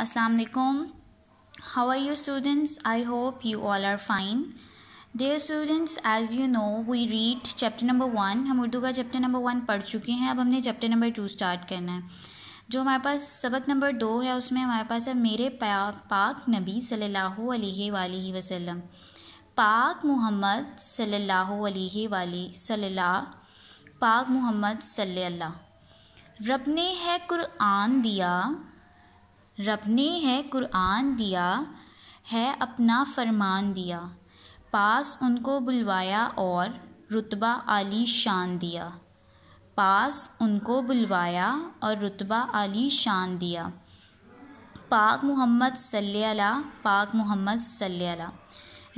अस्सलाम वालेकुम how are you students I hope you all are fine there students as you know we read chapter number one हम उर्दू का chapter number one पढ़ चुके हैं अब हमने चैप्टर नंबर टू स्टार्ट करना है जो हमारे पास सबक नंबर दो है उसमें हमारे पास है मेरे पाक नबी सल्लल्लाहु अलैहि वाली वसल्लम पाक मोहम्मद सल्लल्लाहु अलैहि वाली सल्ला पाक मोहम्मद सल्लल्लाहु रब ने है कुरान दिया रब ने है कुरान दिया है अपना फरमान दिया पास उनको बुलवाया और रुतबा आली शान दिया पास उनको बुलवाया और रुतबा आली शान दिया पाक मोहम्मद सल्ला पाक मोहम्मद सल्ला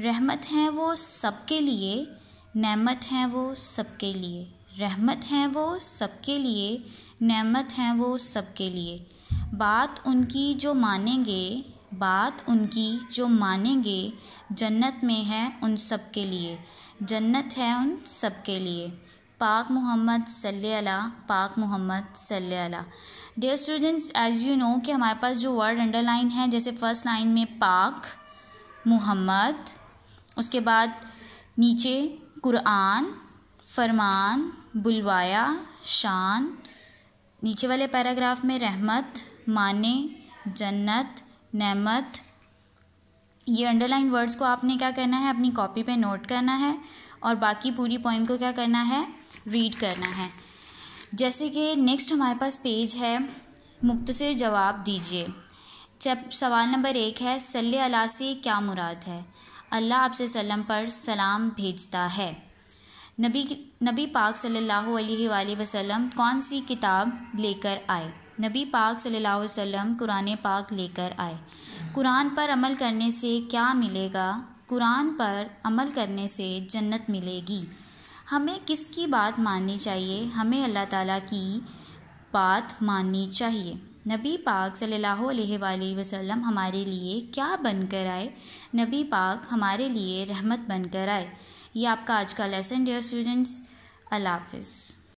रहमत हैं वो सबके लिए नेमत हैं वो सबके लिए रहमत हैं वो सबके लिए नेमत हैं वो सबके लिए बात उनकी जो मानेंगे बात उनकी जो मानेंगे जन्नत में है उन सब के लिए जन्नत है उन सब के लिए पाक मोहम्मद सल्ला पाक मोहम्मद सल्ला dear students as you know कि हमारे पास जो वर्ड अंडरलाइन है जैसे फर्स्ट लाइन में पाक मोहम्मद उसके बाद नीचे कुरान फरमान बुलवाया शान नीचे वाले पैराग्राफ में रहमत माने जन्नत नेमत ये अंडरलाइन वर्ड्स को आपने क्या करना है अपनी कॉपी पे नोट करना है और बाकी पूरी पॉइंट को क्या करना है रीड करना है जैसे कि नेक्स्ट हमारे पास पेज है मुख्तर जवाब दीजिए जब सवाल नंबर एक है सल अला से क्या मुराद है अल्लाह आपसे सल्लम पर सलाम भेजता है नबी नबी पाक सल्लल्लाहु अलैहि वसल्लम कौन सी किताब लेकर आए नबी पाक सल्लल्लाहु अलैहि वसल्लम कुरान पाक लेकर आए कुरान पर अमल करने से क्या मिलेगा कुरान पर अमल करने से जन्नत मिलेगी हमें किसकी बात माननी चाहिए हमें अल्लाह ताला की बात माननी चाहिए नबी पाक सल्लल्लाहु अलैहि वसल्लम हमारे लिए क्या बनकर आए नबी पाक हमारे लिए रहमत बनकर आए ये आपका आज का लेसन डियर स्टूडेंट्स अल्लाह हाफिज़